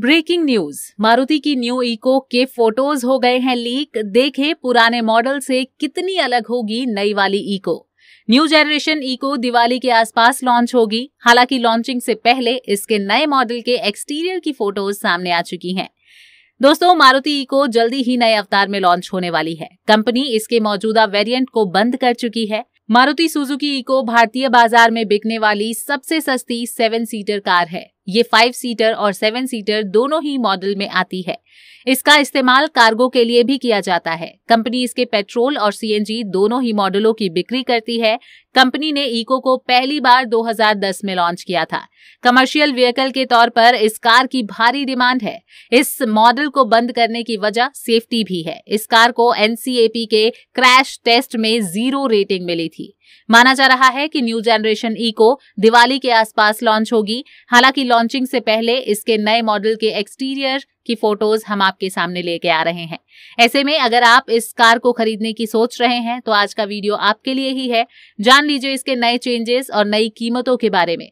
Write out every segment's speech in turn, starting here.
breaking news Maruti की new eco के photos हो गए हैं लीक देखे पुराने मॉडल से कितनी अलग होगी नई वाली Eeco new generation Eeco Diwali के आसपास लॉन्च होगी हालांकि लॉन्चिंग से पहले इसके नए मॉडल के एक्सटीरियर की फोटोज सामने आ चुकी हैं दोस्तों मारुति इको जल्दी ही नए अवतार में लॉन्च होने वाली है कंपनी इसके मौजूदा वेरिएंट को बंद कर चुकी है मारुति सुजुकी इको भारतीय बाजार में बिकने वाली सबसे सस्ती सेवन सीटर कार है ये फाइव सीटर और सेवन सीटर दोनों ही मॉडल में आती है इसका इस्तेमाल कार्गो के लिए भी किया जाता है कंपनी इसके पेट्रोल और सीएनजी दोनों ही मॉडलों की बिक्री करती है कंपनी ने इको को पहली बार 2010 में लॉन्च किया था कमर्शियल व्हीकल के तौर पर इस कार की भारी डिमांड है इस मॉडल को बंद करने की वजह सेफ्टी भी है इस कार को एनसीएपी के क्रैश टेस्ट में जीरो रेटिंग मिली थी माना जा रहा है कि न्यू जनरेशन इको दिवाली के आसपास लॉन्च होगी हालांकि लॉन्चिंग से पहले इसके नए मॉडल के एक्सटीरियर की फोटोज हम आपके सामने लेके आ रहे हैं ऐसे में अगर आप इस कार को खरीदने की सोच रहे हैं तो आज का वीडियो आपके लिए ही है जान लीजिए इसके नए चेंजेस और नई कीमतों के बारे में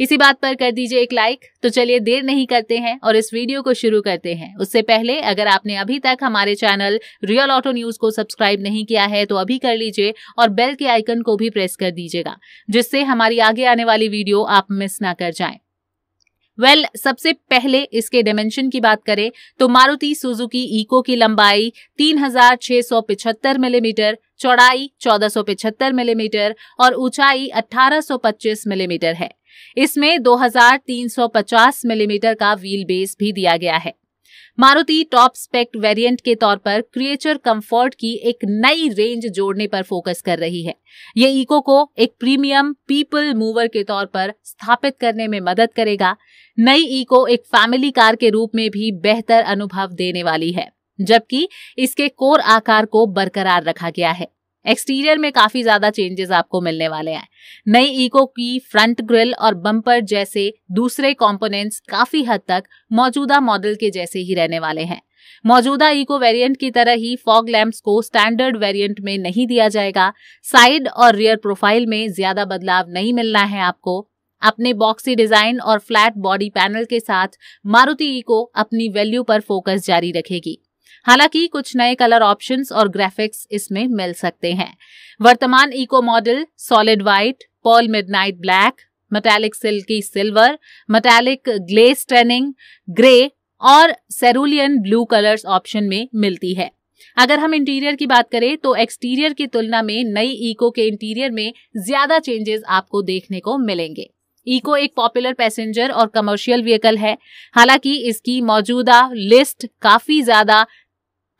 इसी बात पर कर दीजिए एक लाइक तो चलिए देर नहीं करते हैं और इस वीडियो को शुरू करते हैं उससे पहले अगर आपने अभी तक हमारे चैनल रियल ऑटो न्यूज को सब्सक्राइब नहीं किया है तो अभी कर लीजिए और बेल के आइकन को भी प्रेस कर दीजिएगा जिससे हमारी आगे आने वाली वीडियो आप मिस ना कर जाए वेल well, सबसे पहले इसके डायमेंशन की बात करें तो मारुति सुजुकी इको की लंबाई 3675 मिलीमीटर चौड़ाई 1475 मिलीमीटर और ऊंचाई 1825 मिलीमीटर है इसमें 2350 मिलीमीटर का व्हील बेस भी दिया गया है मारुति टॉप स्पेक्ट वेरिएंट के तौर पर क्रिएचर कंफर्ट की एक नई रेंज जोड़ने पर फोकस कर रही है ये इको को एक प्रीमियम पीपल मूवर के तौर पर स्थापित करने में मदद करेगा नई इको एक फैमिली कार के रूप में भी बेहतर अनुभव देने वाली है जबकि इसके कोर आकार को बरकरार रखा गया है एक्सटीरियर में काफी ज्यादा चेंजेस आपको मिलने वाले हैं नई इको की फ्रंट ग्रिल और बम्पर जैसे दूसरे कंपोनेंट्स काफी हद तक मौजूदा मॉडल के जैसे ही रहने वाले हैं मौजूदा इको वेरिएंट की तरह ही फॉग लैम्प को स्टैंडर्ड वेरिएंट में नहीं दिया जाएगा साइड और रियर प्रोफाइल में ज्यादा बदलाव नहीं मिलना है आपको अपने बॉक्सी डिजाइन और फ्लैट बॉडी पैनल के साथ मारुति इको अपनी वैल्यू पर फोकस जारी रखेगी हालांकि कुछ नए कलर ऑप्शंस और ग्राफिक्स इसमें मिल सकते हैं वर्तमान Eeco model solid white pearl midnight black metallic silky silver metallic glistening grey और सेरुलियन ब्लू कलर्स ऑप्शन में मिलती है अगर हम इंटीरियर की बात करें तो एक्सटीरियर की तुलना में नई इको के इंटीरियर में ज्यादा चेंजेस आपको देखने को मिलेंगे इको एक पॉपुलर पैसेंजर और कमर्शियल व्हीकल है हालांकि इसकी मौजूदा लिस्ट काफी ज्यादा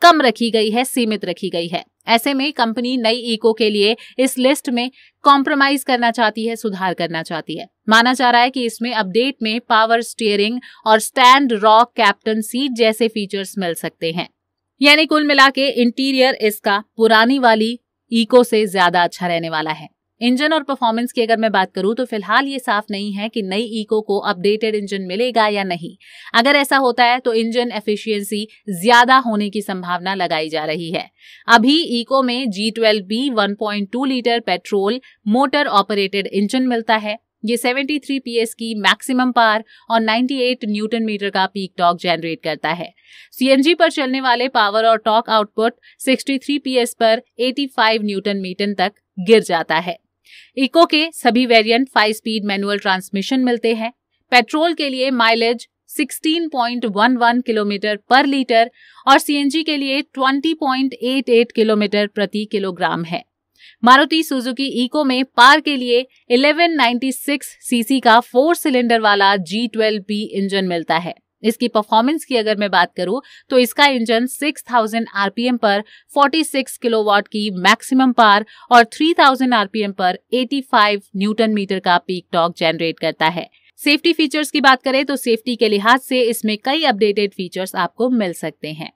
कम रखी गई है सीमित रखी गई है ऐसे में कंपनी नई इको के लिए इस लिस्ट में कॉम्प्रोमाइज करना चाहती है सुधार करना चाहती है माना जा रहा है कि इसमें अपडेट में पावर स्टीयरिंग और स्टैंड रॉक कैप्टन सीट जैसे फीचर्स मिल सकते हैं यानी कुल मिला के इंटीरियर इसका पुरानी वाली इको से ज्यादा अच्छा रहने वाला है इंजन और परफॉर्मेंस की अगर मैं बात करूं तो फिलहाल ये साफ नहीं है कि नई ईको को अपडेटेड इंजन मिलेगा या नहीं अगर ऐसा होता है तो इंजन एफिशिएंसी ज्यादा होने की संभावना लगाई जा रही है अभी ईको में G twelve B one litre petrol motor operated engine मिलता है ये 73 पीएस की मैक्सिमम पार और 98 न्यूटन मीटर का पीक टॉक जनरेट करता है सीएनजी पर चलने वाले पावर और टॉक आउटपुट 63 पीएस पर 85 न्यूटन मीटर तक गिर जाता है इको के सभी variant five speed manual transmission मिलते हैं पेट्रोल के लिए माइलेज 16.11 किलोमीटर पर लीटर और सीएनजी के लिए 20.88 किलोमीटर प्रति किलोग्राम है मारुति सुजुकी इको में पार के लिए 1196 सीसी का फोर सिलेंडर वाला जी ट्वेल्व इंजन मिलता है इसकी परफॉर्मेंस की अगर मैं बात करूं तो इसका इंजन 6000 आरपीएम पर 46 किलोवाट की मैक्सिमम पार और 3000 आरपीएम पर 85 न्यूटन मीटर का पीक टॉक जनरेट करता है सेफ्टी फीचर्स की बात करें तो सेफ्टी के लिहाज से इसमें कई अपडेटेड फीचर्स आपको मिल सकते हैं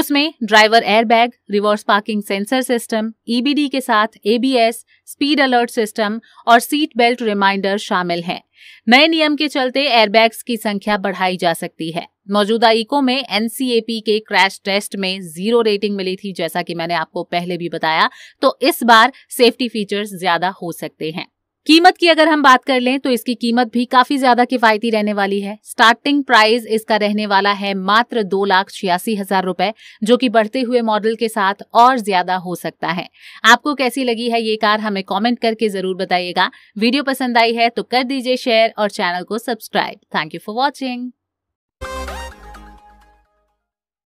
उसमें driver airbag reverse parking sensor system EBD e के साथ एबीएस स्पीड अलर्ट सिस्टम और सीट बेल्ट रिमाइंडर शामिल हैं नए नियम के चलते एयरबैग्स की संख्या बढ़ाई जा सकती है मौजूदा इको में एनसीएपी के क्रैश टेस्ट में जीरो रेटिंग मिली थी जैसा कि मैंने आपको पहले भी बताया तो इस बार सेफ्टी फीचर्स ज्यादा हो सकते हैं कीमत की अगर हम बात कर लें तो इसकी कीमत भी काफी ज्यादा किफायती रहने वाली है स्टार्टिंग प्राइस इसका रहने वाला है मात्र दो लाख छियासी हजार रुपए जो कि बढ़ते हुए मॉडल के साथ और ज्यादा हो सकता है आपको कैसी लगी है ये कार हमें कॉमेंट करके जरूर बताइएगा वीडियो पसंद आई है तो कर दीजिए शेयर और चैनल को subscribe thank you for watching